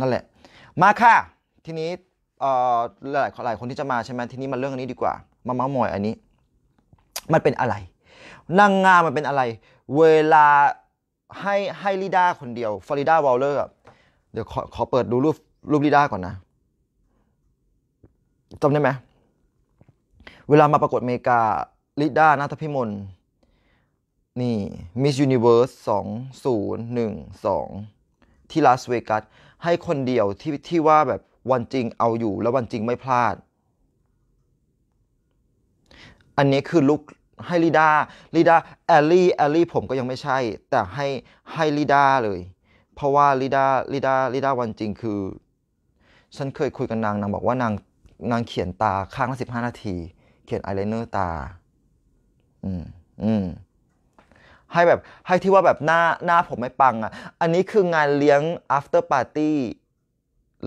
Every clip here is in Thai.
นั่นแหละ มาค่ะ ทีนี้หลายหลาย คนที่จะมาใช่ไหม ทีนี้มาเรื่องอันนี้ดีกว่า มาเมาหมอยอันนี้ มันเป็นอะไร นางงามมันเป็นอะไร เวลาให้ให้ลิด้าคนเดียวฟลอริดาวอลเลอร์ เดี๋ยวขอขอเปิดดูรูปรูปลิด้าก่อนนะ จำได้ไหม เวลามาประกวดอเมริกาลิด้านาทพิมลนี่ มิิิสสนเวร์สองศูนย์หนึ่งสองที่ลาสเวกัสให้คนเดียวที่ที่ว่าแบบวันจริงเอาอยู่แล้ววันจริงไม่พลาด อันนี้คือลุกให้ลิดาลิดาแอลลี่แอลลี่ผมก็ยังไม่ใช่ แต่ให้ให้ลิดาเลย เพราะว่าลิดาลิดาลิดาวันจริงคือ ฉันเคยคุยกับนางนาง บอกว่านางนางเขียนตาข้างละสิบห้านาที เขียนอายไลเนอร์ตา อืมอืมให้แบบให้ที่ว่าแบบหน้าหน้าผมไม่ปังอ่ะ อันนี้คืองานเลี้ยง after party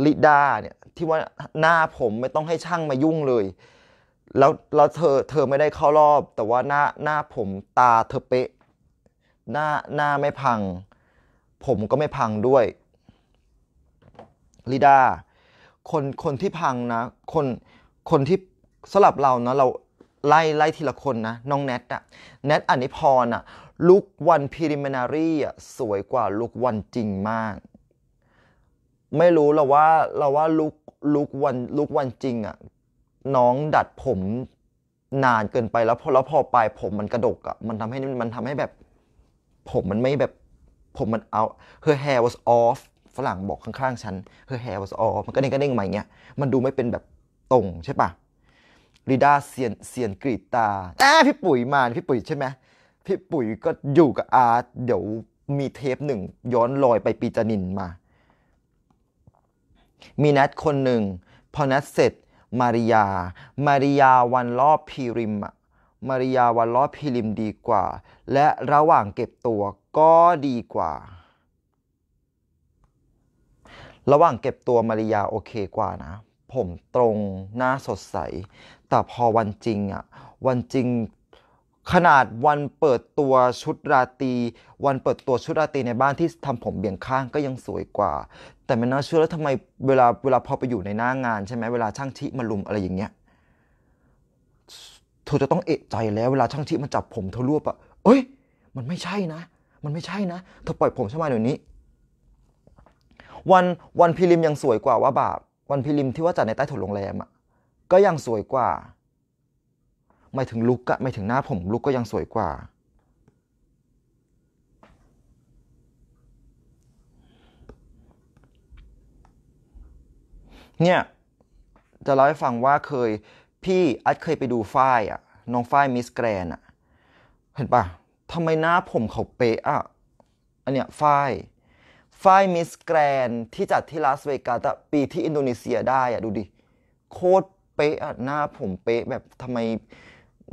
ลิดาเนี่ยที่ว่าหน้าผมไม่ต้องให้ช่างมายุ่งเลยแล้วแล้วเธอเธอไม่ได้เข้ารอบแต่ว่าหน้าหน้าผมตาเธอเป๊ะหน้าหน้าไม่พัง ผมก็ไม่พังด้วยลิดาคนคนที่พังนะคนคนที่สลับเรานะเราไล่ไล่ทีละคนนะน้องแนทอะแนทอันนี้พรอะลุกวันพรีเมนารี r อ่ะสวยกว่าลุกวันจริงมาก ไม่รู้เราว่าเราว่าลุกลุกวันลุกวันจริงอ่ะ น้องดัดผมนานเกินไปแล้วพอแล้วพอปลายผมมันกระดกอ่ะมันทำให้มันทำให้แบบ ผมมันไม่แบบผมมันเอา her hair was off ฝรั่งบอกข้างๆ ฉัน her hair was off มันก็เด้งก็เด้งมาอย่างเงี้ย มันดูไม่เป็นแบบตรงใช่ปะลิดาเซียนเซียนกรีตาออาพี่ปุ๋ยมาพี่ปุ๋ยใช่ไหมพี่ปุ๋ยก็อยู่กับอาร์ตเดี๋ยวมีเทปหนึ่งย้อนลอยไปปีจนินมา มีนัดคนหนึ่งพอนัดเสร็จ มาริยา มาริยาวันรอบพีริมมาริยาวันรอบพีริมดีกว่าและระหว่างเก็บตัวก็ดีกว่า ระหว่างเก็บตัวมาริยาโอเคกว่านะ ผมตรงหน้าสดใส แต่พอวันจริงอะวันจริงขนาดวันเปิดตัวชุดราตรีวันเปิดตัวชุดราตรีในบ้านที่ทำผมเบี่ยงข้างก็ยังสวยกว่า แต่มันน่าเชื่อแล้วทำไมเวลาเวลาพอไปอยู่ในหน้างานใช่ไหมเวลาช่างชิมาลุมอะไรอย่างเงี้ยเธอจะต้องเอะใจแล้วเวลาช่างชิมาจับผมเธอรวบอะเอ้ยมันไม่ใช่นะ มันไม่ใช่นะ เธอปล่อยผมใช่ไหมเดี๋ยวนี้ วันวันพิริมยังสวยกว่าว่าบาปวันพิริมที่ว่าจัดในใต้ถุนโรงแรมอะก็ยังสวยกว่าไม่ถึงลุกอะไม่ถึงหน้าผมลุกก็ยังสวยกว่า เนี่ย จะเล่าให้ฟังว่าเคย พี่อัดเคยไปดูฝ้ายอะน้องฝ้ายมิสแกรนอะเห็นปะทำไมหน้าผมเขาเป๊ะอะอันเนี้ยฝ้ายฝ้ายมิสแกรนที่จัดที่ลาสเวกัสปีที่อินโดนีเซียได้อะดูดิ โคตรเป๊ะอะหน้าผมเป๊ะแบบทำไม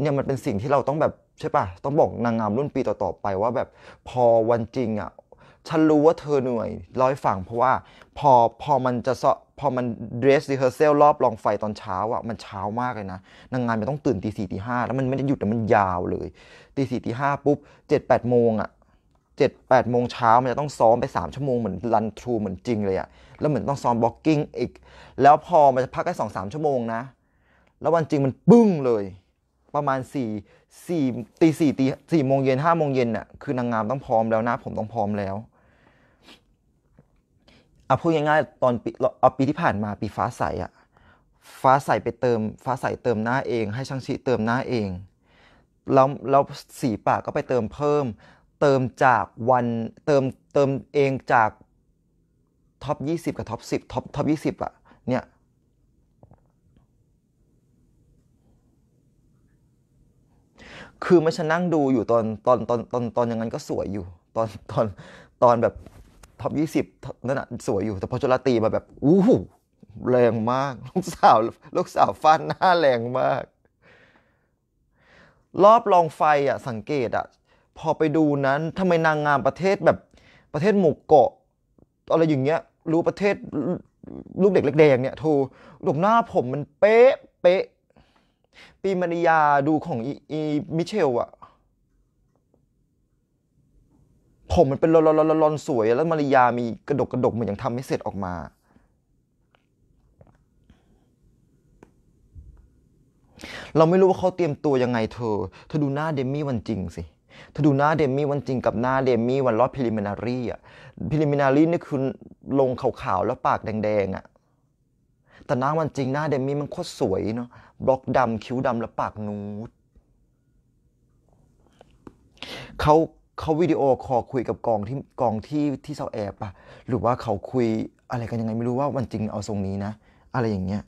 เนี่ยมันเป็นสิ่งที่เราต้องแบบใช่ปะต้องบอกนางงามรุ่นปีต่อ ๆ ไปว่าแบบพอวันจริงอ่ะฉันรู้ว่าเธอเหนื่อยร้อยฝั่งเพราะว่า พอพอมันจะ พอมันเดรสดีเฮอร์เซลรอบลองไฟตอนเช้าอ่ะ มันเช้ามากเลยนะ นางงานมันต้องตื่นตีสี่ตีห้าแล้วมันไม่ได้หยุดแต่มันยาวเลยตีสี่ตีห้าปุ๊บเจ็ดแปดโมงอ่ะเจ็ดแปดโมงเช้ามันจะต้องซ้อมไปสามชั่วโมงเหมือนรันทรูเหมือนจริงเลยอ่ะแล้วเหมือนต้องซ้อมบล็อกกิ้งอีกแล้วพอมันจะพักแค่สองสามชั่วโมงนะ แล้ววันจริงมันปึ้งเลยประมาณ4 4ตีสี่ตีสี่โมงเย็นห้าโมงเย็นน่ะคือนางงามต้องพร้อมแล้วนะผมต้องพร้อมแล้วเอาพูดง่ายๆตอนปีเอาปีที่ผ่านมาปีฟ้าใสอะฟ้าใสไปเติมฟ้าใสเติมหน้าเองให้ช่างชีเติมหน้าเองแล้วแล้วสีปากก็ไปเติมเพิ่มเติมจากวันเติมเติมเองจากท็อป20 กับท็อป10ท็อปท็อป20อะเนี่ยคือไม่ฉันนั่งดูอยู่ตอนตอนตอนตอนตอนอย่างนั้นก็สวยอยู่ ตอนตอนตอนแบบท็อปยี่สิบนั่นอะสวยอยู่ แต่พอชลตีมาแบบอู้หู แรงมากลูกสาวลูกสาวฟาดหน้าแรงมาก รอบรองไฟอ่ะสังเกตอ่ะพอไปดูนั้นทำไมนางงามประเทศแบบประเทศหมู่เกาะอะไรอย่างเงี้ยรู้ประเทศลูกเด็กเล็กแดงเนี่ยทูหลบหน้าผมมันเป๊ะเป๊ะปีมาริยาดูของอีมิเชลอะผมมันเป็นลอนลอนสวย แล้วมาริยามีกระดกกระดกเหมือนยังทำไม่เสร็จออกมา เราไม่รู้ว่าเขาเตรียมตัวยังไงเธอเธอดูหน้าเดมี่วันจริงสิเธอดูหน้าเดมี่วันจริงกับหน้าเดมี่วันรอดพิลิมินารีอะพิลิมินารีนี่คือลงขาวๆแล้วปากแดงๆอะแต่หน้าวันจริงหน้าเดมี่มันโคตรสวยเนาะบล็อกดำคิ้วดำและปากนูดเขาเขาวิดีโอคอลคุยกับกองที่กองที่ที่เซาแอบปะหรือว่าเขาคุยอะไรกันยังไงไม่รู้ว่าวันจริงเอาทรงนี้นะ อะไรอย่างเงี้ย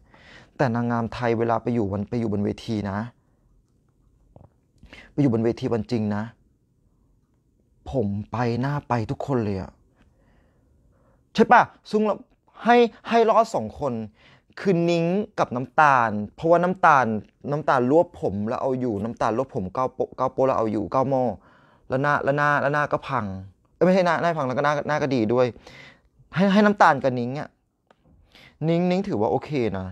แต่นางงามไทยเวลาไปอยู่วันไปอยู่บนเวทีนะ ไปอยู่บนเวทีวันจริงนะ ผมไปหน้าไปทุกคนเลยอะใช่ปะซุ้งให้ให้รอดสองคนคือนิ้งกับน้ำตาล เพราะว่าน้ำตาลน้ำตาลรวบผมแล้วเอาอยู่น้ำตาลรวบผมเก้าโปเก้าโปแล้วเอาอยู่เก้าหม้อแล้วหน้าแล้วหน้าแล้วหน้าก็พังไม่ใช่หน้าหน้าพังแล้วก็หน้าหน้าก็ดีด้วย ให้ให้น้ำตาลกับนิ้งอ่ะนิ้งนิ้งถือว่าโอเคนะ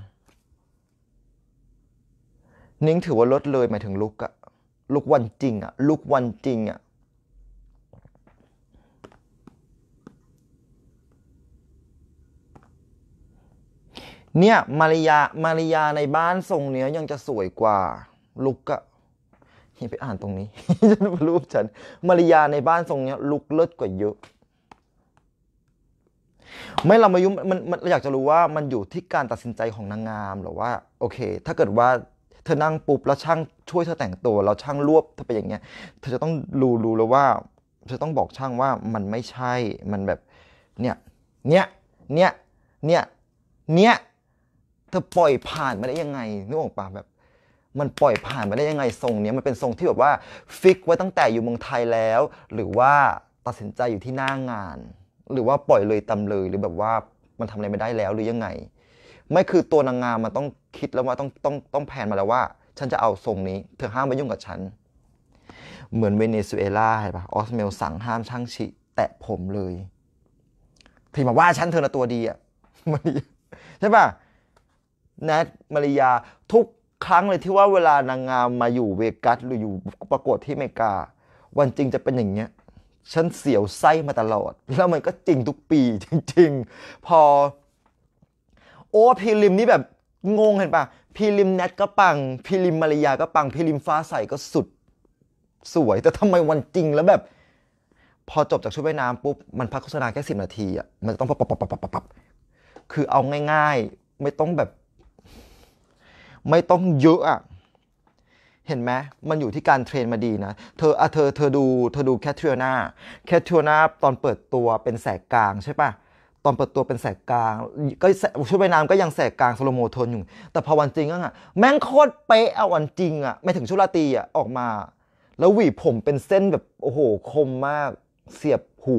นิ้งถือว่าลดเลยหมายถึงลุกอะลุกวันจริงอะลุกวันจริงอะเนี่ยมาริยามาริยาในบ้านทรงเนี้ยยังจะสวยกว่าลุกอะเฮ่ยไปอ่านตรงนี้ฉันรูปฉัน มาริยาในบ้านทรงเนี้ยลุกเลิศกว่าเยอะ ไม่เรามายุมันมันอยากจะรู้ว่ามันอยู่ที่การตัดสินใจของนางงามหรือว่าโอเค ถ้าเกิดว่าเธอนั่งปุ๊บแล้วช่างช่วยเธอแต่งตัวเราช่างรวบเธอไปอย่างเงี้ย เธอจะต้องรู้รู้แล้วว่าเธอต้องบอกช่างว่ามันไม่ใช่ มันแบบเนี่ย เนี่ยเนี่ยเนี่ยเนี่ยเธอปล่อยผ่านมาได้ยังไงนึกออกปะแบบ มันปล่อยผ่านมาได้ยังไงทรงเนี้ยมันเป็นทรงที่แบบว่าฟิกไว้ตั้งแต่อยู่เมืองไทยแล้ว หรือว่าตัดสินใจอยู่ที่หน้างาน หรือว่าปล่อยเลยตำเลยหรือแบบว่ามันทำอะไรไม่ได้แล้วหรือยังไง ไม่คือตัวนางงามมันต้องคิดแล้วว่าต้องต้องต้องแผนมาแล้วว่า ฉันจะเอาทรงนี้ เธอห้ามมายุ่งกับฉัน เหมือนเวเนซุเอลาเห็นปะออสเมลสั่งห้ามช่างชิแตะผมเลยที่มาว่าฉันเธอละตัวดีอ่ะใช่ปะแนทมาริยาทุกครั้งเลยที่ว่าเวลานางงามมาอยู่เวกัสหรืออยู่ประกวดที่เมกา วันจริงจะเป็นอย่างเงี้ย ฉันเสียวไส้มาตลอดแล้วมันก็จริงทุกปีจริงๆพอ โอ้พีริมนี่แบบงงเห็นปะพีริมแนทก็ปังพีริมมารยาก็ปังพีริมฟ้าใสก็สุด สวยแต่ทำไมวันจริงแล้วแบบ พอจบจากชุดว่ายน้ำปุ๊บมันพักโฆษณาแค่สิบนาทีอ่ะมันต้องปับปับปับปับปับคือเอาง่ายๆไม่ต้องแบบไม่ต้องเยอะอะ เห็นไหม มันอยู่ที่การเทรนมาดีนะ เธออะเธอ เธอดู เธอดูแคทเทียนา แคทเทียนาตอนเปิดตัวเป็นแสกกลาง ใช่ปะตอนเปิดตัวเป็นแสกกลาง ก็ชุดใบน้ำก็ยังแสกกลางสโลโมทนอยู่ แต่พอวันจริงอ่ะ แม่งโคตรเป๊ะอะวันจริงอะไม่ถึงชุดราตีอะออกมา แล้วหวีผมเป็นเส้นแบบโอ้โหคมมาก เสียบหู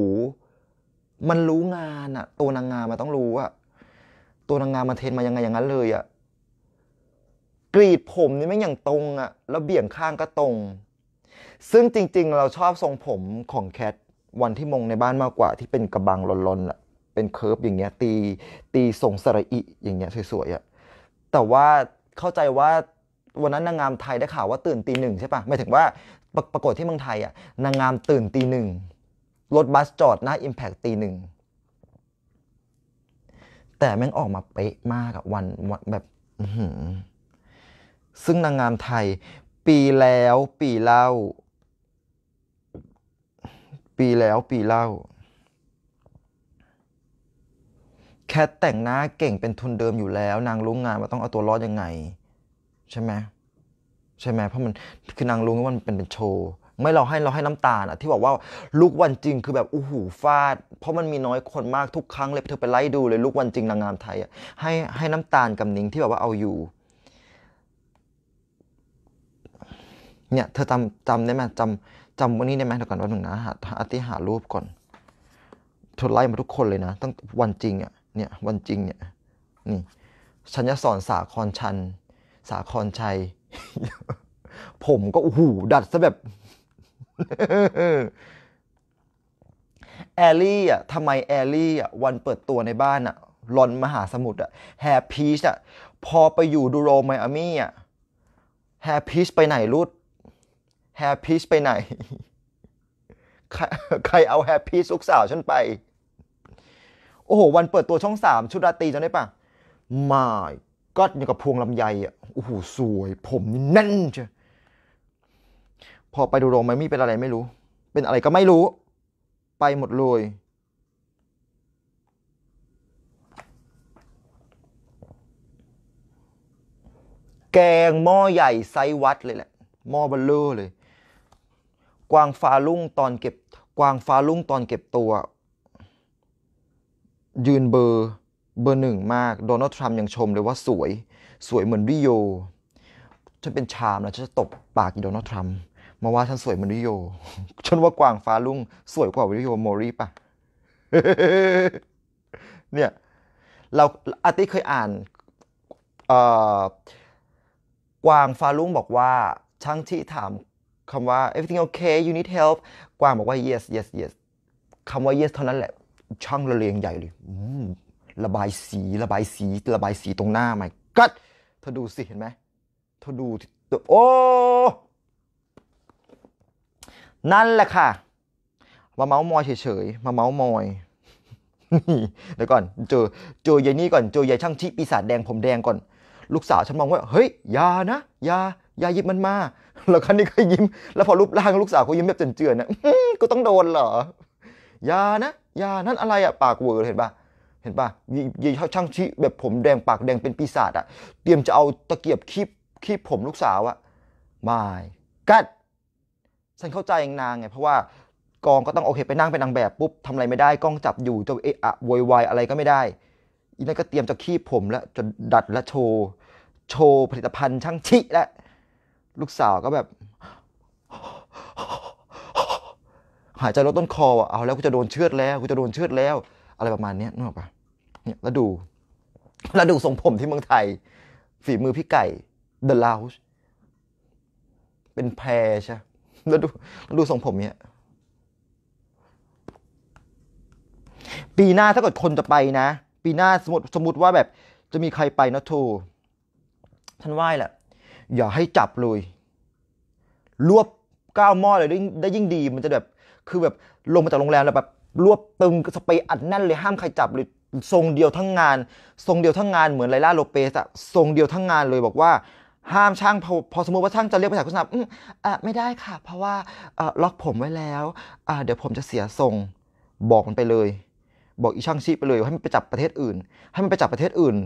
มันรู้งานอะตัวนางงามมันต้องรู้อะตัวนางงามมาเทรนมายังไงอย่างนั้นเลยอะกรีดผมนี่ไม่อย่างตรงอะแล้วเบี่ยงข้างก็ตรง ซึ่งจริงๆ เราชอบทรงผมของแคทวันที่มงในบ้านมากกว่าที่เป็นกระบังลอนๆอะเป็นเคิร์ฟอย่างเงี้ย ตี ตีทรงสระอิอย่างเงี้ยสวยๆอะแต่ว่าเข้าใจว่า วันนั้นนางงามไทยได้ข่าวว่าตื่นตีหนึ่งใช่ปะหมายถึงว่าปรปรากฏที่เมืองไทยอะนางงามตื่นตีหนึ่งรถบัสจอดหน้าอิมแพกตีหนึ่งแต่แม่งออกมาเป๊ะมากอะวันวันแบบ อืซึ่งนางงามไทยปีแล้วปีเล่า ปีแล้วปีเล่า แคทแต่งหน้าเก่งเป็นทุนเดิมอยู่แล้ว นางรู้งานว่าต้องเอาตัวรอดยังไง ใช่ไหมใช่ไหมเพราะมันคือนางรู้ว่ามันเป็นเป็นโชว์ไม่เราให้เราให้น้ำตาลอ่ะที่บอกว่าลูกวันจริงคือแบบอู้หู ฟาดเพราะมันมีน้อยคนมากทุกครั้งเลยเธอไปไล่ดูเลยลูกวันจริง นางงามไทยอ่ะให้ให้น้ำตาลกับนิ้งที่แบบว่าเอาอยู่เนี่ยเธอจำจำได้ไหมจำจำวันนี้ได้ไหมเดี๋ยวก่อนวันหนึ่งนะหาอาร์ตี้หารูปก่อนเธอไล่มาทุกคนเลยนะ ตั้งวันจริงอ่ะ เนี่ย วันจริงเนี่ยนี่ชัญญสอนสาครชัน สาครชัย ผมก็โอ้โหดัดซะแบบแอลลี่อ่ะทำไมแอลลี่อ่ะวันเปิดตัวในบ้านอ่ะลอนมหาสมุทรอ่ะ แฮปปี้อ่ะพอไปอยู่ดูโรไมอามี่อ่ะแฮปปี้ไปไหนรูดแฮปปีชไปไหน ใครเอาแฮปปีชลูกสาวฉันไป โอ้โห วันเปิดตัวช่องสามชุดราตรีจำได้ปะมาก็อย่างกับพวงลำไยอ่ะ โอ้โห สวย ผมนี่แน่นจ้ะพอไปดูโรงไมมี่เป็นอะไรไม่รู้ เป็นอะไรก็ไม่รู้ ไปหมดเลย แกงหม้อใหญ่ไซวัดเลยแหละ หม้อบบลเลอร์เลยกวางฟ้าลุ่งตอนเก็บกวางฟ้าลุ่งตอนเก็บตัว ยืนเบอร์เบอร์หนึ่งมากโดนัลด์ทรัมป์ยังชมเลยว่าสวยสวยเหมือนริโยฉันเป็นชามแล้วฉันจะตบปากอีโดนัลด์ทรัมป์มาว่าฉันสวยเหมือนริโยฉันว่ากวางฟ้าลุ่งสวยกว่าริโยโมรีปะเนี่ยเราอาติเคยอ่านกวางฟาลุงบอกว่าช่างที่ถามคำว่า everything okay you need help กวางบอกว่า yes yes yes คำว่า yes เท่านั้นแหละ ช่างระเลียงใหญ่เลยระบายสีระบายสีระบายสีตรงหน้าไหมกัดเธอดูสิ เห็นไหมเธอดู โอ้ นั่นแหละค่ะ มาเมาส์มอยเฉยๆ มาเมาส์มอยเดี๋ยวก่อนเจอเจอยายนี่ก่อนเจอยายช่างชีปีศาจแดงผมแดงก่อน ลูกสาวฉันมองว่าเฮ้ยยานะยายายยิบมันมา แล้วคันนี้ก็ยิ้ม แล้วพอรูปร่างลูกสาวเขายิ้มแบบเจือนๆนะก็ต้องโดนเหรอ ยา นะ ยา นั่นอะไรอะปากเวอร์เห็นปะเห็นปะยีช่างชี้แบบผมแดงปากแดง เป็นปีศาจอะเตรียมจะเอาตะเกียบคีบคีบผมลูกสาวอะไม่กัดฉันเข้าใจงนางไง เพราะว่ากองก็ต้องโอเคไปนั่งเป็นนางแบบปุ๊บทำอะไรไม่ได้กล้องจับอยู่จะเอะอะโวยวายอะไรก็ไม่ได้อีนั่นก็เตรียมจะคีบผมแล้วจะดัดและโชว์ โชว์ผลิตภัณฑ์ช่างชิแล้วลูกสาวก็แบบ หายใจลดต้นคอเอาแล้วกูจะโดนเชือดแล้วกูจะโดนเชือดแล้ว อะไรประมาณนี้นึกออกปะเนี่ยแล้วดู แล้วดูทรงผมที่เมืองไทย ฝีมือพี่ไก่เดอะลาวเป็นแพรใช่ แล้วดูแล้วดูทรงผมเนี่ยปีหน้าถ้าเกิดคนจะไปนะ ปีหน้าสมมติสมมติว่าแบบจะมีใครไปนะทูท่านไหว้แหละอย่าให้จับเลย รวบก้าวมอเลยได้ได้ยิ่งดีมันจะแบบ คือแบบลงมาจากโรงแรมแล้วแบบรวบตึงสเปรย์อัดแน่นเลยห้ามใครจับเลย ทรงเดียวทั้งงาน ทรงเดียวทั้งงานเหมือนไลล่าโลเปสอะทรงเดียวทั้งงานเลย บอกว่าห้ามช่างพอพอสมมติว่าช่างจะเรียกไปถ่ายโฆษณาอืมอ่ะไม่ได้ค่ะ เพราะว่าออล็อกผมไว้แล้วอ่ะเดี๋ยวผมจะเสียทรงบอกมันไปเลย บอกอีช่างชีพไปเลยให้มันไปจับประเทศอื่น ให้มันไปจับประเทศอื่น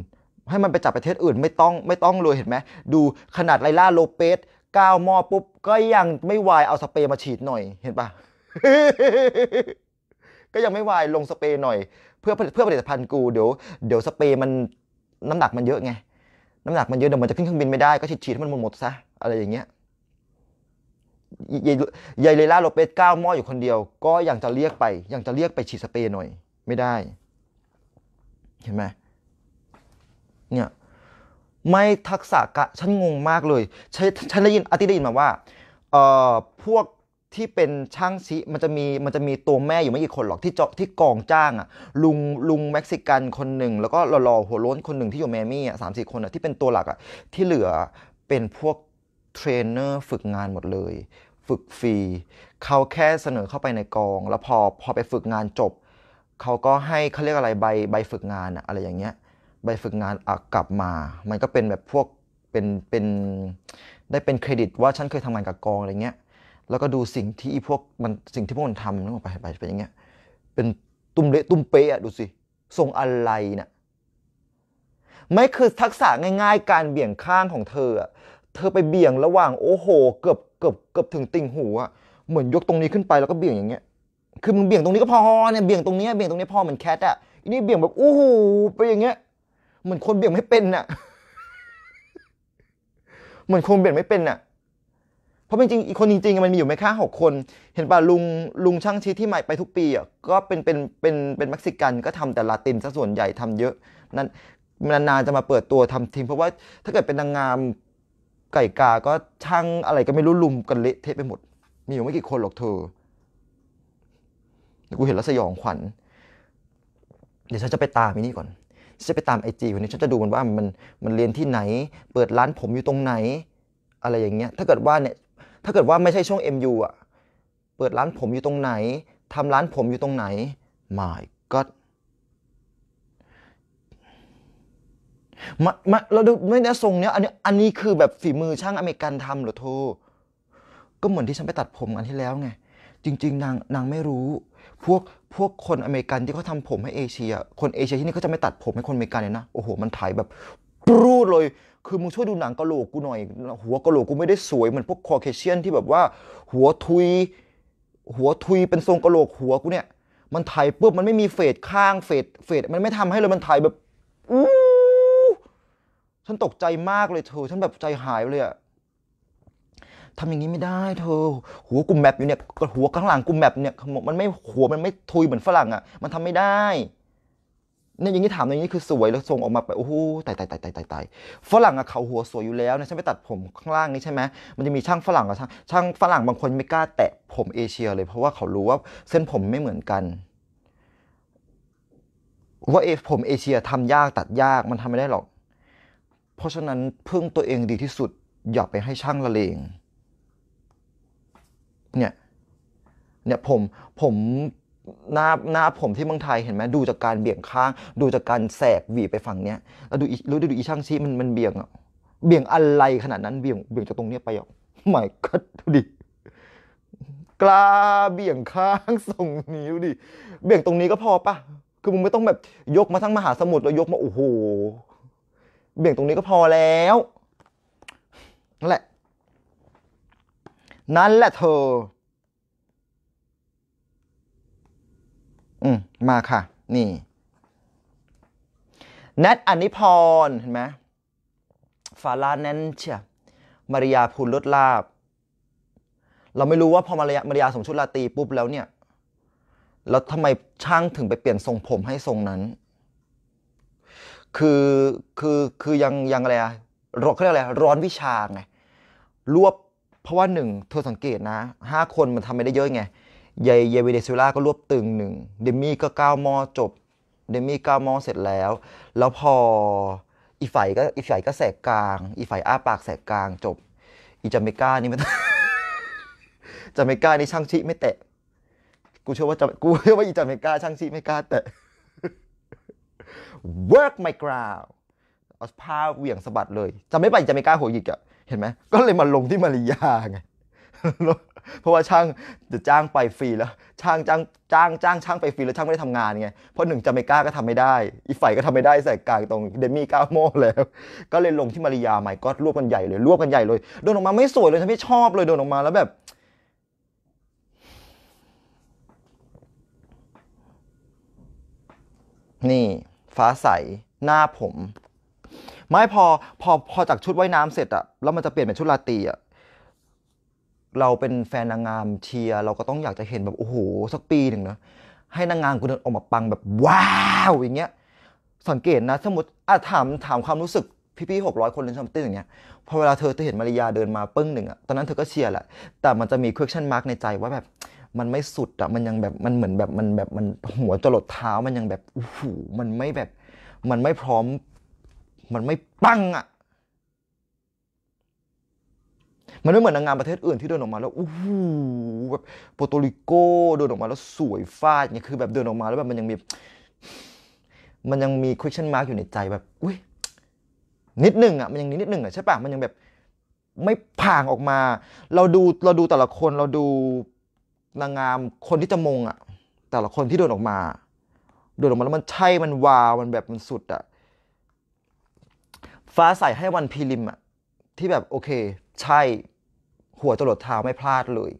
ให้มันไปจับประเทศอื่นไม่ต้องไม่ต้องรวยเห็นไหมดูขนาดไลล่าโลเปสก้าวมอปุ๊บก็ยังไม่วายเอาสเปรย์มาฉีดหน่อยเห็นปะก็ยังไม่วายลงสเปรย์หน่อย เพื่อเพื่อผลิตภัณฑ์กูเดี๋ยวเดี๋ยวสเปรย์มันน้ำหนักมันเยอะไง น้ำหนักมันเยอะเดี๋ยวมันจะขึ้นเครื่องบินไม่ได้ก็ฉีดฉีดให้มันหมดหมดซะอะไรอย่างเงี้ยยายเลล่าโลเปสก้าวมออยู่คนเดียวก็ยังจะเรียกไป ยังจะเรียกไปฉีดสเปรย์หน่อย ไม่ได้ เห็นไหมเนี่ยไม่ทักษะกะฉันงงมากเลยฉันฉันได้ยินอาทิตย์ได้ยินมาว่าเอ่อพวกที่เป็นช่างซิมันจะมีมันจะมีตัวแม่อยู่ไม่กี่คนหรอกที่จที่กองจ้างอะลุงลุงเม็กซิกันคนหนึ่งแล้วก็หล่อหัวล้นคนหนึ่งที่อยู่แมมี่อะสามสี่คนอะที่เป็นตัวหลักอะที่เหลือเป็นพวกเทรนเนอร์ฝึกงานหมดเลยฝึกฟรีเขาแค่เสนอเข้าไปในกอง แล้วพอพอไปฝึกงานจบเขาก็ให้เขาเรียกอะไรใบใบฝึกงานอะอะไรอย่างเงี้ยใบฝึกงานกลับมา มันก็เป็นแบบพวกเป็นเป็นได้เป็นเครดิตว่าฉันเคยทำงานกับกองอะไรเงี้ย แล้วก็ดูสิ่งที่พวกมันสิ่งที่พวกมันทำนึกออกไปไปเป็นอย่างเงี้ย เป็นตุ้มเละตุ้มเป๊ะดูสิทรงอะไรเนะี่ยไม่คือทักษะง่ายๆ การเบี่ยงข้างของเธอ เธอไปเบี่ยงระหว่างโอ้โห เกือบเกือบเกือบถึงติ่งหูอะเหมือนยกตรงนี้ขึ้นไปแล้วก็เบี่ยงอย่างเงี้ย คือมึงเบี่ยงตรงนี้ก็พอเนี่ย เบี่ยงตรงนี้เบี่ยงตรงนี้พอเหมือนแคทอะอันนี้เบี่ยงแบบโอ้โหไปอย่างเงี้ยเหมือนคนเบี่ยงไม่เป็นน่ะ เหมือนคนเบี่ยงไม่เป็นน่ะ เพราะจริงๆคนจริง ๆ มันมีอยู่ไม่ค่าหกคน เห็นป่ะลุงลุงช่างชีที่ใหม่ไปทุกปีอ่ะก็เป็นเป็นเป็นเป็นเม็กซิกันก็ทำแต่ลาตินซะส่วนใหญ่ทำเยอะ นั้นนานๆจะมาเปิดตัวทำทีมเพราะว่า ถ้าเกิดเป็นนางงามไก่กา ก็ช่างอะไรก็ไม่รู้ลุมกันเละเทะไปหมดมีอยู่ไม่กี่คนหรอกเธอกูเห็นแล้วสยองขวัญ เดี๋ยวฉันจะไปตามมินี่ก่อนฉันจะไปตามไอจีคนนี้ฉันจะดูมันว่ามันมันเรียนที่ไหน เปิดร้านผมอยู่ตรงไหน อะไรอย่างเงี้ยถ้าเกิดว่าเนี่ยถ้าเกิดว่าไม่ใช่ช่วง MU อ่ะเปิดร้านผมอยู่ตรงไหน ทำร้านผมอยู่ตรงไหน my god มามาเราดูไม่น้ทรงเนี้ยอันนี้อันนี้คือแบบฝีมือช่างอเมริกันทำเหรอโทก็เหมือนที่ฉันไปตัดผมอันที่แล้วไงจริง ๆ นางนางไม่รู้พวกพวกคนอเมริกันที่เขาทาผมให้เอเชีย คนเอเชียที่นี่เขาจะไม่ตัดผมให้คนอเมริกันเลยนะโอ้โหมันถ่ายแบบปรูดเลย คือมึงช่วยดูหนังกะโหลกกูหน่อยหัวกะโหลกกูไม่ได้สวยเหมือนพวกคอเคเชียนที่แบบว่าหัวทุย หัวทุยเป็นทรงกะโหลกหัวกูเนี่ย มันถ่ายปุ๊บมันไม่มีเฟดข้างเฟดเฟดมันไม่ทำให้เลยมันถ่ายแบบอู้ฉันตกใจมากเลยเธอฉันแบบใจหายเลยอะทำอย่างนี้ไม่ได้เธอหัวกลุ่มแบบอยู่เนี่ยหัวข้างหลังกลุ่มแบบเนี่ยมันไม่หัวมันไม่ทุยเหมือนฝรั่งอ่ะมันทำไม่ได้เนี่ยอย่างนี้ถามอย่างนี้คือสวยแล้วทรงออกมาไปโอ้โหตายตายตายตายตายตฝรั่งอะเขาหัวสวยอยู่แล้วนะฉันไปตัดผมข้างล่างนี้ใช่ไหมมันจะมีช่างฝรั่งกับช่างช่างฝรั่งบางคนไม่กล้าแตะผมเอเชียเลย เพราะว่าเขารู้ว่าเส้นผมไม่เหมือนกันว่าเอผมเอเชียทำยากตัดยากมันทำไม่ได้หรอก เพราะฉะนั้นพึ่งตัวเองดีที่สุดอย่าไปให้ช่างละเลงเนี่ยเนี่ย ผมผมหน้าหน้าผมที่เมืองไทยเห็นไหมดูจากการเบี่ยงข้าง ดูจากการแสกหวีไปฝั่งเนี้ยแล้วดูรู้ดูอีช่างชี้มันมันเบี่ยงอ่ะเบี่ยงอะไรขนาดนั้นเบี่ยง เบี่ยงจากตรงเนี้ยไปอ่ะหมายก็ดูดิกล้า เบี่ยงข้างส่งนิ้วดิเบี่ยงตรงนี้ก็พอปะคือมึงไม่ต้องแบบยกมาทั้งมหาสมุทรแล้วยกมาโอ้โห เบี่ยงตรงนี้ก็พอแล้วนั่นแหละนั่นแหละเธอ อืม มาค่ะ นี่ แนทอนิพรเห็นไหมฟาลาแนนเชียมาริยาพูลลดลาบ เราไม่รู้ว่าพอมาริยามาริยาสมชุดราตีปุ๊บแล้วเนี่ย แล้วทำไมช่างถึงไปเปลี่ยนทรงผมให้ทรงนั้น คือ คือ คือยังยังอะไรอะร้อนเขาเรียกอะไร ร้อนวิชาไง รวบเพราะว่าหนึ่งเธอสังเกตนะห้าคนมันทำไม่ได้เยอะไงเยเยเวเดซิล่าก็รวบตึงหนึ่งเดมี่ก็ก้าวมอจบ เดมี่ก้าวมอเสร็จแล้ว แล้วพออีฝ่ายก็อีฝ่ายก็แสกกลางอีฝ่ายอ้าปากแสกกลางจบอีจาเมกานี่มันจาเมกานี่ช่างชิไม่แตะกูเชื่อว่าจะกูเชื่อว่าอีจาเมกาช่างชิไม่กล้าแตะ work my ground เอาผ้าเหวี่ยงสะบัดเลยจะไม่ไปจาเมกาหัวหยิกอะเห็นไหมก็เลยมาลงที่มาริยาไง เพราะว่าช่างจะจ้างไปฟรีแล้ว ช่างจ้างจ้างจ้างช่างไปฟรีแล้วช่างไม่ได้ทำงานไง เพราะหนึ่งจาไมกา ก็ทำไม่ได้ อีฝ่ายก็ทำไม่ได้ใส่กางตรง เดมี่ก้าโมแล้ว ก็เลยลงที่มาริยาใหม่ก็รวบกันใหญ่เลยรวบกันใหญ่เลย โดนออกมาไม่สวยเลยฉันไม่ชอบเลยโดนออกมาแล้วแบบ นี่ฟ้าใสหน้าผมไม่พอพอพอจากชุดว่ายน้ำเสร็จอะแล้วมันจะเปลี่ยนเป็นชุดราตรีอะเราเป็นแฟนนางงามเชียร์เราก็ต้องอยากจะเห็นแบบ โอ้โห สักปีหนึ่งนะให้นางงามกูเดินออกมาปังแบบ ว้าว อย่างเงี้ย สังเกตนะสมมติอะถามถามความรู้สึกพี่ๆหกร้อยคนเล่นชัมตี้อย่างเงี้ยพอเวลาเธอจะเห็นมาริยาเดินมาปึ้งหนึ่งอะตอนนั้นเธอก็เชียร์แหละแต่มันจะมี question mark ในใจว่าแบบมันไม่สุดอะมันยังแบบมันเหมือนแบบมันแบบมันหัวจรดเท้ามันยังแบบโอ้โหมันไม่แบบมันไม่พร้อมมันไม่ปังอะ่ะ มันไม่เหมือนนางงามประเทศอื่นที่เดินออกมาแล้วโอ้โหแบบโปรตริโกเดินออกมา แล้วสวยฟาดเนี่ยคือแบบเดินออกมาแล้วแบบ มันยังมี มันยังมี question mark อยู่ในใจแบบอุ้ยนิดหนึ่งอะ่ะมันยังนิดหนึ่งอะ่ะใช่ปะมันยังแบบไม่ผ่างออกมา เราดูเราดูแต่ละคนเราดูนางงามคนที่จะมงอะ่ะแต่ละคนที่เดินออกมาเดินออกมาแล้วมันใช่มันวาวมันแบบมันสุดอะ่ะฟ้าใสให้วันพีริมอะที่แบบโอเคใช่หัวจรดเท้าไม่พลาดเลย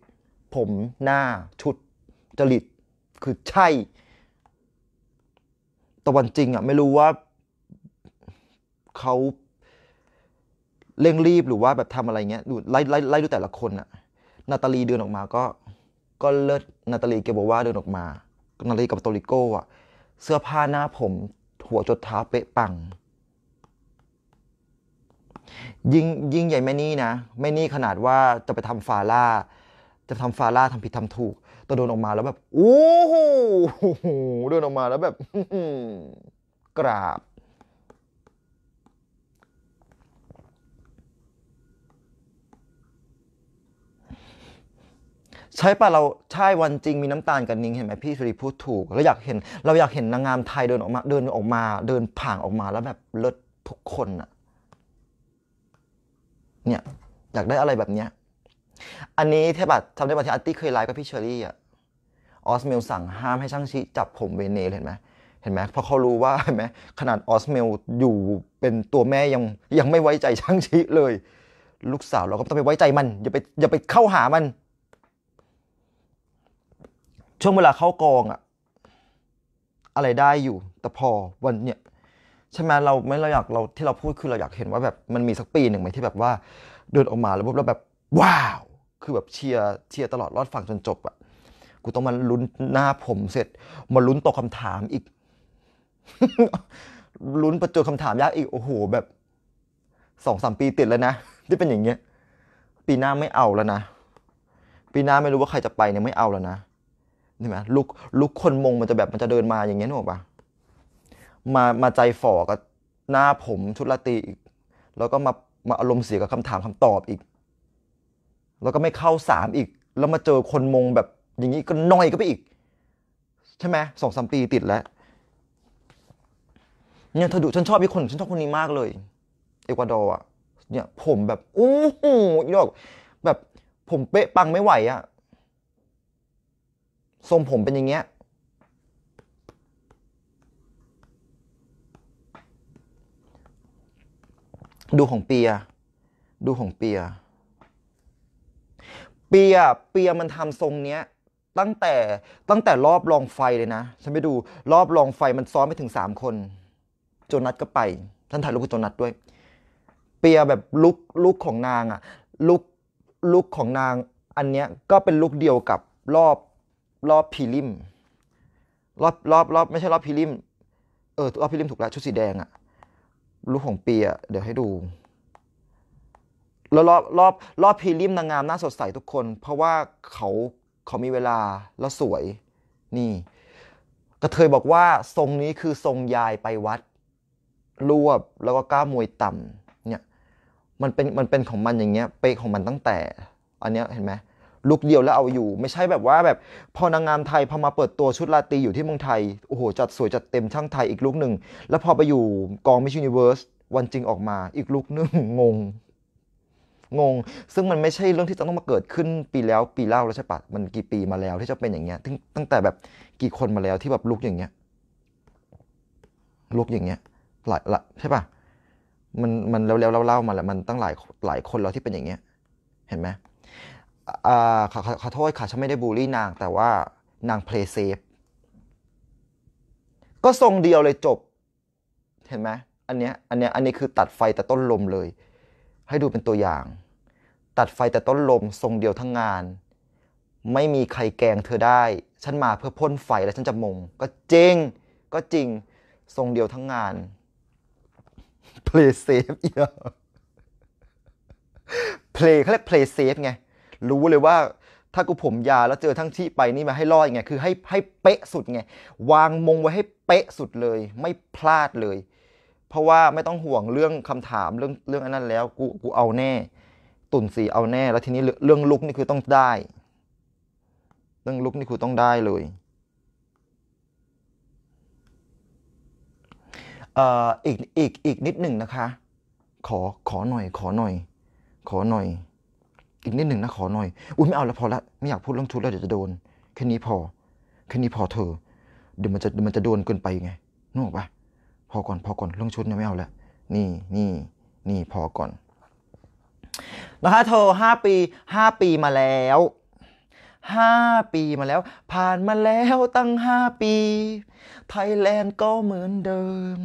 ผมหน้าชุด จริต คือใช่ ตะวันจริงอะไม่รู้ว่าเขาเร่งรีบหรือว่าแบบทำอะไรเงี้ยดูไล่ไล่ไล่ดูแต่ละคนอะนาตาลีเดินออกมาก็ก็เลิศนาตาลีเกบว่าเดินออกมา นาตาลีกับโตริโก้อะเสื้อผ้าหน้าผม หัวจดเท้าเป๊ะปังยิ่งยิ่งใหญ่แม่นี่นะแม่นี่ขนาดว่าจะไปทำฟาร่าจะทำฟาร่าทำผิดทำถูกแต่โดนออกมาแล้วแบบ โอ้โหโดนออกมาแล้วแบบ กราบ ใช่ปะเราใช่วันจริงมีน้ำตาลกับนิงเห็นไหมพี่สุริพูดถูกเราอยากเห็นเราอยากเห็นนางงามไทยเดินออกมาเดินออกมา เดินผ่างออกมาแล้วแบบเลิศทุกคนอะเนี่ยอยากได้อะไรแบบเนี้ยอันนี้เทปัตทำได้บัตที่อาร์ตี้เคยไลฟ์กับพี่เชอรี่อะออสเมลสั่งห้ามให้ช่างชี้จับผมเวเนเห็นไหมเห็นไหมเพราะเขารู้ว่าเห็นไหมขนาดออสเมลอยู่เป็นตัวแม่ยังยังไม่ไว้ใจช่างชี้เลย ลูกสาวเราก็ต้องไปไว้ใจมันอย่าไปอย่าไปเข้าหามัน ช่วงเวลาเข้ากองอะอะไรได้อยู่แต่พอวันเนี้ยใช่ไหมเราไม่เราอยากเราที่เราพูดคือเราอยากเห็นว่าแบบมันมีสักปีหนึ่งไหมที่ แบบว่าเดินออกมาแล้วปุ๊บแล้วแบบ ว้าว คือแบบเชียร์เชียร์ตลอดรอดฝั่งจนจบอะกูต้องมาลุ้นหน้าผมเสร็จ มาลุ้นตกคาถามอีกลุ้นประจวบคำถามยากอีกโอ้โหแบบสองสามปีติดแล้วนะที่เป็นอย่างเงี้ย ปีหน้าไม่เอาแล้วนะปีหน้าไม่รู้ว่าใครจะไปเนี่ยไม่เอาแล้วนะห็่ไหมลุกลุกคนมงมันจะแบบมันจะเดินมาอย่างเงี้ยหกอปะมามาใจฝ่อกับหน้าผมชุดละตีอีกแล้วก็มามาอารมณ์เสียกับคำถามคำตอบอีก แล้วก็ไม่เข้าสามอีกแล้วมาเจอคนมงแบบอย่างนี้ก็น้อยก็ไปอีก ใช่ไหมสองสามปีติดแล้ว เนี่ยเธอดูฉันชอบอีกคนฉันชอบคนนี้มากเลย เอกวาดอร์อ่ะเนี่ย ผมแบบโอ้หูยอกแบบผมเป๊ะปังไม่ไหวอะทรงผมเป็นอย่างเงี้ยดูของเปีย ดูของเปีย เปีย เปียมันทำทรงเนี้ยตั้งแต่ตั้งแต่รอบรองไฟเลยนะ ฉันไปดูรอบรองไฟมันซ้อมไปถึงสามคนโจนัดก็ไปท่านถ่ายรูปกับโจนัดด้วย เปียแบบลุกลุกของนางอะลุกลุกของนางอันเนี้ยก็เป็นลุกเดียวกับรอบรอบพีริมรอบรอบรอบไม่ใช่รอบพีริม เออรอบพีริมถูกแล้วชุดสีแดงอะรูปของปีอะเดี๋ยวให้ดูแล้วรอบรอบรอบพรีริมนางงามน่าสดใสทุกคน เพราะว่าเขาเขามีเวลาแล้วสวย นี่ กระเทยบอกว่าทรงนี้คือทรงยายไปวัด รวบแล้วก็กล้ามวยต่ำเนี่ย มันเป็นมันเป็นของมันอย่างเงี้ยเปของมันตั้งแต่ อันเนี้ยเห็นไหมลุกเดียวแล้วเอาอยู่ไม่ใช่แบบว่าแบบพอนางงามไทยพอมาเปิดตัวชุดลาตีอยู่ที่เมืองไทยโอ้โหจัดสวยจัดเต็มช่างไทยอีกลุกหนึ่งแล้วพอไปอยู่ กองมิชชันนิเวิร์สวันจริงออกมา อีกลุกหนึ่งงง งง ซึ่งมันไม่ใช่เรื่องที่จะต้องมาเกิดขึ้นปีแล้ว ปีเล่าแล้วใช่ปะ มันกี่ปีมาแล้วที่จะเป็นอย่างเงี้ยตั้งตั้งแต่แบบกี่คนมาแล้วที่แบบลุกอย่างเงี้ยลุกอย่างเงี้ยหลายละใช่ปะมันมันแล้วแล้วเล่ามาแล้วมันตั้งหลายหลายคนแล้วที่เป็นอย่างเงี้ย เห็นไหมอ่าขอขอโทษค่ะฉันไม่ได้บูลลี่นางแต่ว่านางเพลย์เซฟก็ทรงเดียวเลยจบ เห็นไหมอันเนี้ยอันเนี้ยอันนี้คือตัดไฟแต่ต้นลมเลย ให้ดูเป็นตัวอย่าง ตัดไฟแต่ต้นลมทรงเดียวทั้งงาน ไม่มีใครแกงเธอได้ฉันมาเพื่อพ่นไฟและฉันจะมง ก็จริงก็จริงทรงเดียวทั้งงานเพลย์เซฟเอียพลย์เขาเรียกเพลย์เซฟไงรู้เลยว่าถ้ากูผมยาแล้วเจอทั้งที่ไปนี่มาให้รอดไงคือให้ให้เป๊ะสุดไงวางมง ไว้ให้เป๊ะสุดเลย ไม่พลาดเลย เพราะว่าไม่ต้องห่วงเรื่องคำถามเรื่องเรื่องอันนั้นแล้วกูกูเอาแน่ ตุ่นสีเอาแน่แล้วทีนี้เรื่องลุกนี่คือต้องได้เรื่องลุกนี่คือต้องได้เลยอีกอีกอีกนิดหนึ่งนะคะขอขอหน่อยขอหน่อย ขอหน่อยอีกนิดหนึ่งนะขอหน่อย อุ้ยไม่เอาละพอละไม่อยากพูดเรื่องชุดแล้วเดี๋ยวจะโดนแค่นี้พอแค่นี้พอเธอเดี๋ยวมันจะเดี๋ยวมันจะโดนเกินไปไงนึกออกปะพอก่อนพอก่อนเรื่องชุดเนี่ยไม่เอาละนี่นี่นี่พอก่อนนะคะเธอห้าปีห้าปีมาแล้วห้าปีมาแล้ว ผ่านมาแล้วตั้งห้าปี ไทยแลนด์ก็เหมือนเดิม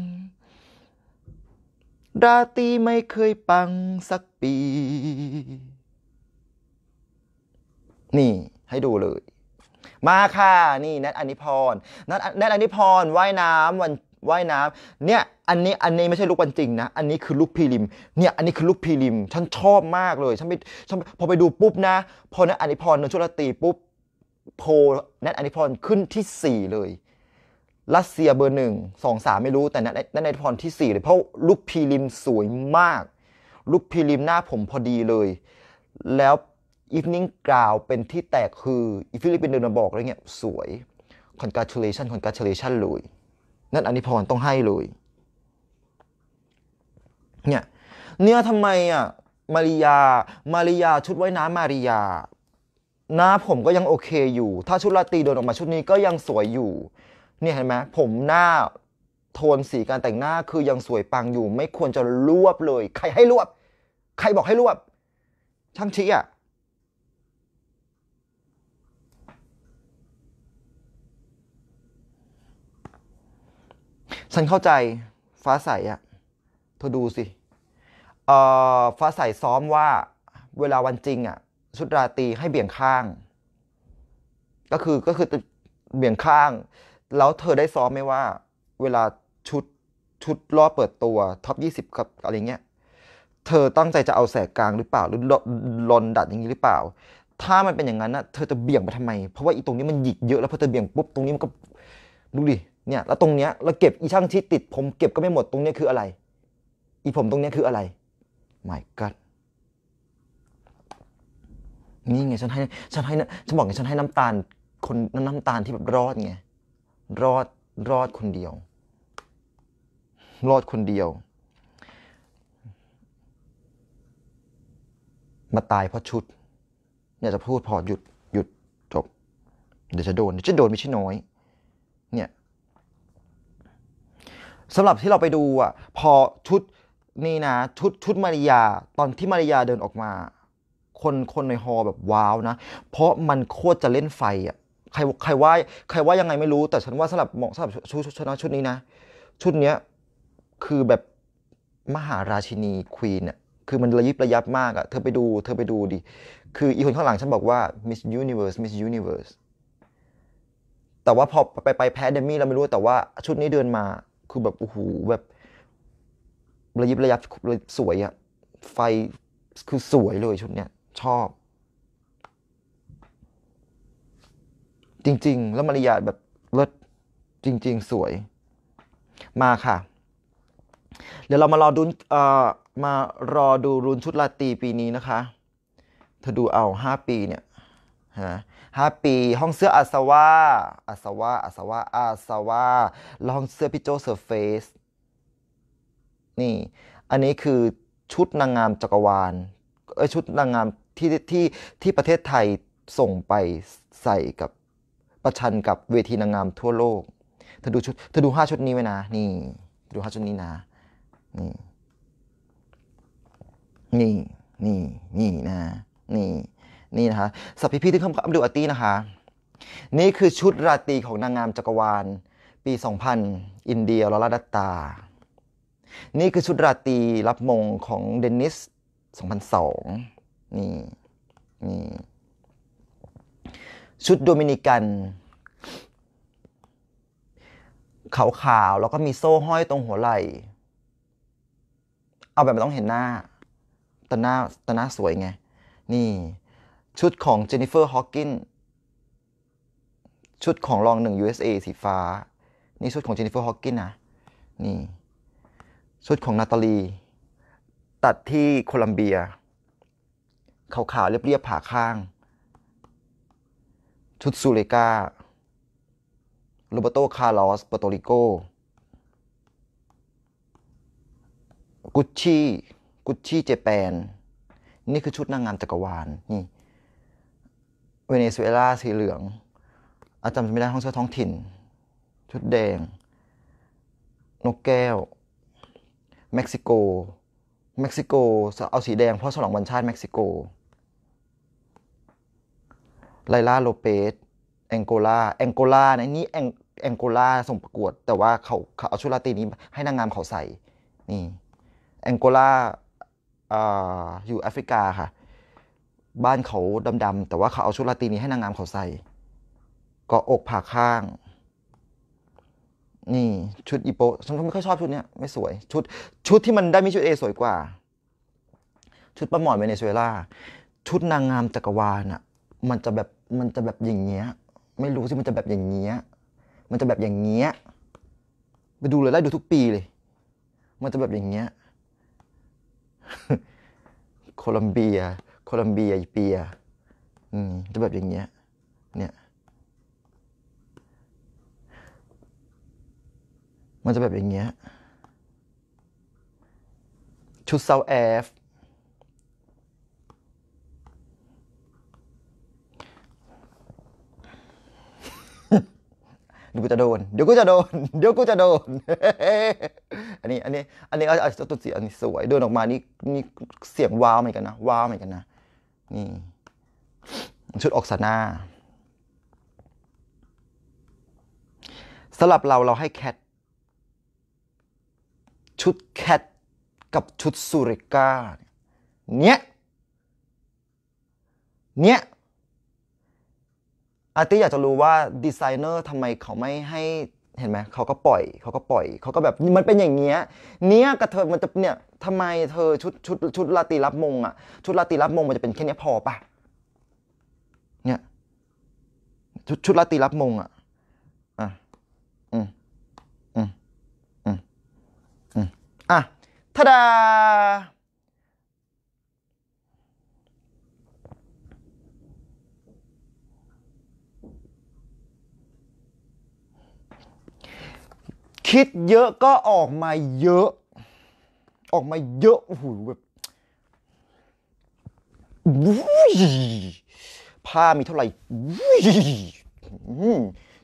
ราตรีไม่เคยปังสักปีนี่ให้ดูเลย มาค่ะนี่แนัอนิพรนัแนัอนิพรว่ายน้ำวันว่ายน้ำ เนี่ยอันนี้อันนี้ไม่ใช่ลูกวันจริงนะ อันนี้คือลูกพีริม เนี่ยอันนี้คือลูกพีริมฉันชอบมากเลยฉันไปฉันพอไปดูปุ๊บนะพอนทอนิพรดนชุลตีปุ๊บโพแนัอนิพรขึ้นที่สี่เลยรัสเซียเบอร์หนึ่งสองสามไม่รู้แต่นัแนทอนิพรที่สี่เลยเพราะลูกพีริมสวยมากลูกพีริมหน้าผมพอดีเลยแล้วอีฟนิ่งกราวเป็นที่แตกคืออีฟิลิปปินเดินมาบอกอะไรเงี้ยสวยคอนกาชูเลชันคอนกาชูเลชันเลยนั่นอันนี้พร ต้องให้เลย เนี่ย เนื้อทำไมอ่ะ มาริยา มาริยา ชุดไว้น้ำมาริยา หน้าผมก็ยังโอเคอยู่ ถ้าชุดลาตีโดนออกมาชุดนี้ก็ยังสวยอยู่ เนี่ย เห็นไหมผมหน้า โทนสีการแต่งหน้าคือยังสวยปังอยู่ ไม่ควรจะรวบเลย ใครให้รวบใครบอกให้รวบช่างชี้อ่ะฉันเข้าใจฟ้าใสอะเธอดูสิเอ่อฟ้าใสซ้อมว่าเวลาวันจริงอะชุดราตรีให้เบี่ยงข้าง ก็คือก็คือเบี่ยงข้าง แล้วเธอได้ซ้อมไหมว่าเวลาชุดชุดล่อเปิดตัวท็อปยี่สิบกับอะไรเงี้ยเธอตั้งใจจะเอาแสกกลางหรือเปล่าหรือลอนดัดอย่างนี้หรือเปล่า ถ้ามันเป็นอย่างนั้นนะเธอจะเบี่ยงไปทำไมเพราะว่าอีตรงนี้มันหยิกเยอะแล้วพอเธอเบี่ยงปุ๊บตรงนี้มันก็ดูดิเนี่ย แล้วตรงเนี้ย เราเก็บอีช่างที่ติดผมเก็บก็ไม่หมด ตรงเนี้ยคืออะไร อีผมตรงเนี้ยคืออะไรไม่กัดนี่ไงฉันให้ ฉันให้ฉันบอกไงฉันให้น้ำตาล คนน้ำตาลที่แบบรอดไง รอด รอดคนเดียว รอดคนเดียว มาตายเพราะชุดอยากจะพูดพอหยุดหยุดจบเดี๋ยวจะโดน จะโดนไม่ใช่น้อย เนี่ยสำหรับที่เราไปดูอ่ะพอชุดนี่นะ ชุด ชุดมาริยาตอนที่มาริยาเดินออกมา คนคนในฮอแบบว้าวนะ เพราะมันโคตรจะเล่นไฟอ่ะใครใครว่าใครว่ายังไงไม่รู้แต่ฉันว่าสำหรับเหมาะสำหรับชุดชนะชุดนี้นะ ชุดเนี้ยคือแบบมหาราชินีควีนอ่ะคือมันระยิบระยับมากอ่ะเธอไปดู เธอไปดูดิคืออีคนข้างหลังฉันบอกว่า Miss Universe Miss Universe แต่ว่าพอไปไปแพ้เดมี่เราไม่รู้แต่ว่าชุดนี้เดินมาคือแบบโอ้โหแบบระยิบระยับสวยอะไฟคือสวยเลยชุดเนี้ยชอบ จริง ๆ แล้วมารยาทแบบเลิศจริง ๆ สวย มาค่ะ เดี๋ยวเรามารอดูเอ่อมารอดูรุ่นชุดลาตีปีนี้นะคะเธอดูเอาห้าปีเนี่ยฮะห้าปีห้องเสื้ออาสวาอาสวาอาสวาอาสวาแล้วห้องเสื้อพี่โจเซอร์เฟสนี่อันนี้คือชุดนางงามจักรวาลเออชุดนางงามที่ที่ที่ประเทศไทยส่งไปใส่กับประชันกับเวทีนางงามทั่วโลกเธอดูชุดเธอดูห้าชุดนี้ไว้นะ นี่ ดูห้าชุดนี้นะ นี่นี่นี่นี่นะนี่นี่นะคะ สับพี่พี่ที่คำ้าอับดูอัตตีนะคะ นี่คือชุดราตรีของนางงามจักรวาล ปี 2000 อินเดียลอลาดัตตา นี่คือชุดราตรีรับมงของเดนนิส 2002 นี่ นี่ ชุดโดมินิกันขาวๆ แล้วก็มีโซ่ห้อยตรงหัวไหล่ เอาแบบไม่ต้องเห็นหน้าแต่หน้าแต่หน้าสวยไง นี่ชุดของเจนนิเฟอร์ฮอว์กินชุดของรองหนึ่ง USA สีฟ้า นี่ชุดของเจนนิเฟอร์ฮอว์กินนะนี่ชุดของนาตาลี ตัดที่โคลัมเบียขาวๆเรียบๆผ่าข้าง ชุดซูเลกาโรเบโตคาร์ลอสเปโตริโกกุชชี่กุชชี่เจแปนนี่คือชุดนางงามจักรวาลนี่เวเนซุเอลาสีเหลือง อาจำไม่ได้ห้องเสื้อท้องถิ่น ชุดแดง นกแก้ว เม็กซิโก เม็กซิโกเอาสีแดงเพราะฉลองวันชาติเม็กซิโก ไลลาโลเปสแองโกลาแองโกลาในนี้แองแองโกลาส่งประกวดแต่ว่าเขาเขาเอาชุดลาตินี้ให้นางงามเขาใส่ นี่แองโกลาอยู่แอฟริกาค่ะบ้านเขาดำ ๆ แต่ว่าเขาเอาชุดราตรีนี้ให้นางงามเขาใส่ ก็อกผ่าข้าง นี่ ชุดอีโปฉันไม่ค่อยชอบชุดเนี้ยไม่สวย ชุดชุดที่มันได้มีชุดเอสวยกว่า ชุดประหมอนเวเนซุเอลาชุดนางงามจักรวาลอ่ะ มันจะแบบ มันจะแบบอย่างเงี้ย ไม่รู้สิ มันจะแบบอย่างเงี้ย มันจะแบบอย่างเงี้ย ไปดูเลยไล่ดูทุกปีเลย มันจะแบบอย่างเงี้ย โคลัมเบียโคลัมเบียอีเปีย อืมจะแบบอย่างเงี้ยเนี่ย มันจะแบบอย่างเงี้ยชุดเซาแอฟเดี๋ยวกูจะโดนเดี๋ยวกูจะโดน เดี๋ยวกูจะโดน อันนี้ อันนี้อันนี้อาจจะตัวเสียงนี้สวยเดินออกมา นี่นี่เสียงว้าวเหมือนกันนะว้าวเหมือนกันนะนี่ชุดอกสนาสำหรับเราเราให้แคทชุดแคทกับชุดสุริก้า เนี้ยเนี้ยอาร์ติอยากจะรู้ว่าดีไซเนอร์ทำไมเขาไม่ให้เห็นไหม เขาก็ปล่อย เขาก็ปล่อยเขาก็แบบ มันเป็นอย่างเงี้ย เนี้ยกระเทยมันจะเนี่ยทำไมเธอชุดชุดชุดลาตีรับมงอะชุดลาตีรับมงมันจะเป็นแค่นี้พอปะเนี่ย ชุดชุดลาตีรับมงอะอ่ะอืมอืมอืมอืมอ่ะทดาคิดเยอะก็ออกมาเยอะ ออกมาเยอะโอ้โหแบบ ผ้ามีเท่าไหร่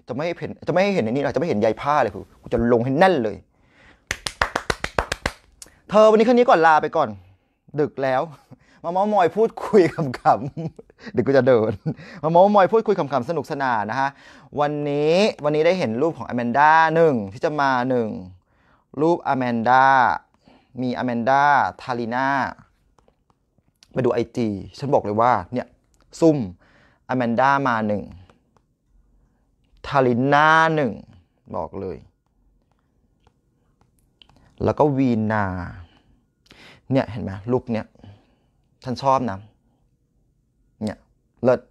จะไม่เห็นจะไม่เห็นในนี้จะไม่เห็นใยผ้าเลยคือกูจะลงให้แน่นเลย เธอวันนี้แค่นี้ก่อนลาไปก่อน ดึกแล้วมาเมามอยพูดคุยขำๆเดี๋ยวกูจะเดิน มาเมามอยพูดคุยขำๆสนุกสนานนะฮะ วันนี้ วันนี้ได้เห็นรูปของอแมนด้าหนึ่งที่จะมาหนึ่งรูปอแมนด้ามีอแมนด้าทาริน่าไปดูไอจีฉันบอกเลยว่า เนี่ย ซุ่มอแมนด้ามาหนึ่งทาริน่าหนึ่งบอกเลย แล้วก็วีนาเนี่ยเห็นไหมลูกเนี่ยฉันชอบนะ เนี่ยเลิศ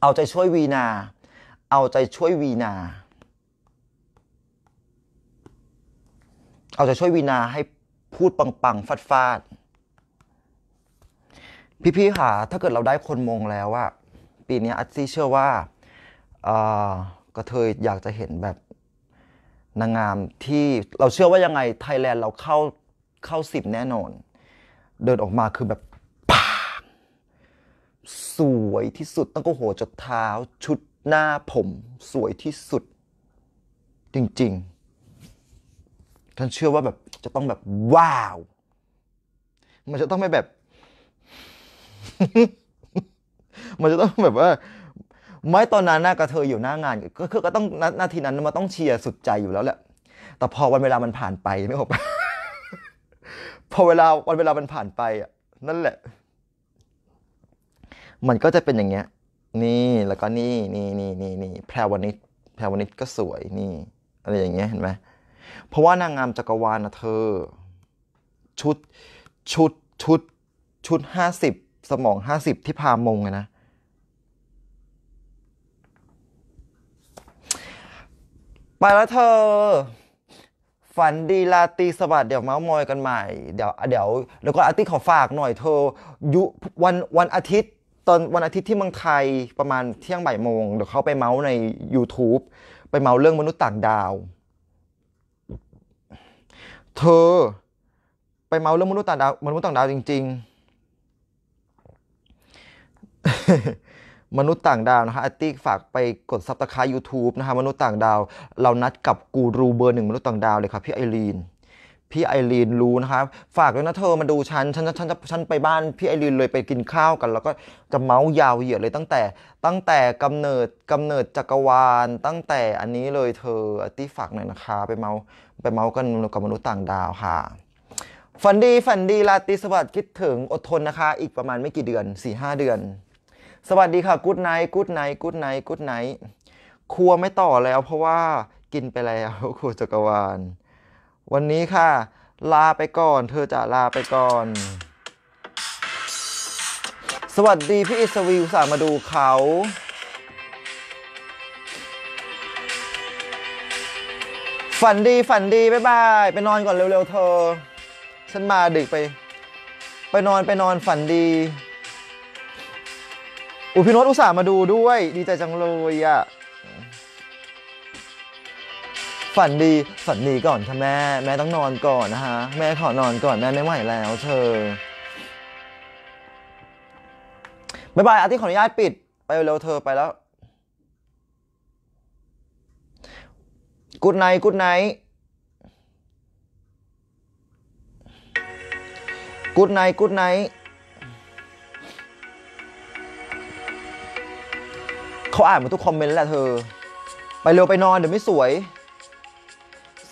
เอาใจช่วยวีนา เอาใจช่วยวีนา เอาใจช่วยวีนา ให้พูดปังๆ ฟาดฟาดพี่ๆค่ะถ้าเกิดเราได้คนมงแล้วอะปีนี้อัตซี่เชื่อว่าก็เธออยากจะเห็นแบบนางงามที่เราเชื่อว่ายังไงไทยแลนด์เราเข้าเข้าสิบแน่นอน เดินออกมาคือแบบปามสวยที่สุดตั้งก็หัวจดเท้าชุดหน้าผม สวยที่สุด จริง ๆ ท่านเชื่อว่าแบบจะต้องแบบ ว้าว มันจะต้องไม่แบบ มันจะต้องแบบว่าไม่ตอนนั้นหน้ากระเทยอยู่หน้างาน ก็คือก็ต้องนาทีนั้นมันต้องเชียร์สุดใจอยู่แล้วแหละแต่พอวันเวลามันผ่านไปไม่ออกพอเวลาวันเวลามันผ่านไปอ่ะนั่นแหละ มันก็จะเป็นอย่างเงี้ยนี่แล้วก็นี่ นี่นี่นี่นี่แพรวนิชแพรวนิชก็สวยนี่อะไรอย่างเงี้ยเห็นไหมเพราะว่านางงามจักรวาลนะเธอ ชุดชุดชุดชุดห้าสิบสมองห้าสิบที่พามงนะไปแล้วเธอฝันดีลาตีสวัสดเดี๋ยวเมาส์มอยกันใหม่ เดี๋ยวเดี๋ยวแล้วก็อาทิตี์ขอฝากหน่อยเธอยุวันวันอาทิตย์ตอนวันอาทิตย์ที่เมืองไทยประมาณเที่ยงบ่ายโมงเดี๋ยวเขาไปเมาส์ใน YouTube ไปเมาส์เรื่องมนุษย์ต่างดาว เธอไปเมาส์เรื่องมนุษย์ต่างดาวมนุษย์ต่างดาวจริง ๆมนุษย์ต่างดาวนะฮะอติฝากไปกดซับตะคาตยูทูบนะฮะมนุษย์ต่างดาวเรานัดกับกูรูเบอร์หนึ่งมนุษย์ต่างดาวเลยครับพี่ไอรีนพี่ไอรีนรู้นะครับฝากด้วยนะเธอมาดูฉันฉันฉันฉันไปบ้านพี่ไอรีนเลยไปกินข้าวกัน แล้วก็จะเมาส์ยาวเหยียดเลยตั้งแต่ตั้งแต่กำเนิดกำเนิดจักรวาล ตั้งแต่อันนี้เลยเธออติฝากหน่อยนะคะ ไปเมาส์ไปเมาส์กันกับมนุษย์ต่างดาวค่ะฝันดีฝันดีลาติสวัสดิ์คิดถึงอดทนนะคะ อีกประมาณไม่กี่เดือน4-5เดือนสวัสดีค่ะกู๊ดไนท์กู๊ดไนท์กู๊ดไนท์กู๊ดไนท์ครัวไม่ต่อแล้วเพราะว่ากินไปแล้วครัวจักรวาลวันนี้ค่ะ ลาไปก่อน เธอจะลาไปก่อน สวัสดีพี่อิสวิวสามาดูเขา ฝันดีฝันดี บ๊ายบาย ไปนอนก่อนเร็วๆเธอ ฉันมาดึกไป ไปนอนไปนอนฝันดีอุพิโนตอุตส่าห์มาดูด้วย ดีใจจังเลยอะ่ะ ฝันดีฝันดีก่อนค่ะแม่ แม่ต้องนอนก่อนนะฮะ แม่ขอนอนก่อน แม่ไม่ไหวแล้วเธอบายบายอาทิตย์ขออนุญาตปิดไปเร็วเธอไปแล้วกูดไนกูดไนกูดไนกูดไนเขาอ่านหมดทุกคอมเมนต์แหละเธอ ไปเร็วไปนอนเดี๋ยวไม่สวย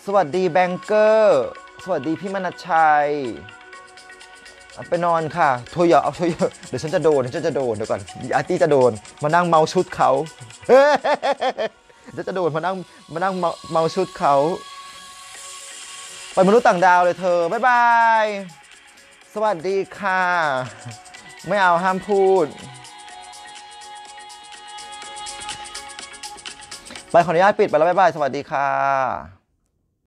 สวัสดีแบงเกอร์ สวัสดีพี่มนัชชัยไปนอนค่ะโทรอย่าเอาโทรอย่าเดี๋ยวฉันจะโดนฉันจะโดนเดี๋ยวก่อนอาร์ตี้จะโดน มานั่งเมาชุดเขาจะจะโดนมานั่งมานั่งเมาเมาชุดเขาไปมนุษย์ต่างดาวเลยเธอบ๊ายบายสวัสดีค่ะ ไม่เอาห้ามพูดไปขออนุญาตปิดไปแล้วบ๊ายบายสวัสดีค่ะ